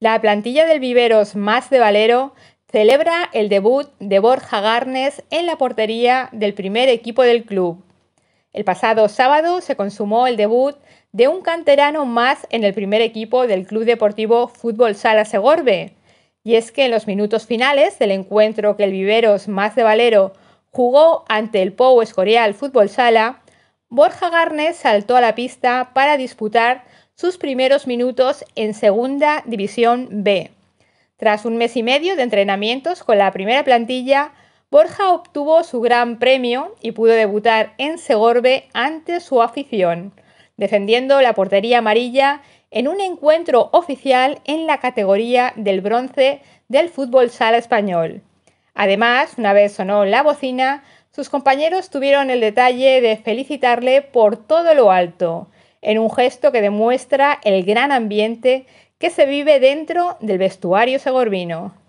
La plantilla del Viveros Más de Valero celebra el debut de Borja Garnes en la portería del primer equipo del club. El pasado sábado se consumó el debut de un canterano más en el primer equipo del Club Deportivo Fútbol Sala Segorbe. Y es que en los minutos finales del encuentro que el Viveros Más de Valero jugó ante el Pou Escorial Fútbol Sala, Borja Garnes saltó a la pista para disputar sus primeros minutos en Segunda División B. Tras un mes y medio de entrenamientos con la primera plantilla, Borja obtuvo su gran premio y pudo debutar en Segorbe ante su afición, defendiendo la portería amarilla en un encuentro oficial en la categoría del bronce del fútbol sala español. Además, una vez sonó la bocina, sus compañeros tuvieron el detalle de felicitarle por todo lo alto, en un gesto que demuestra el gran ambiente que se vive dentro del vestuario segorbino.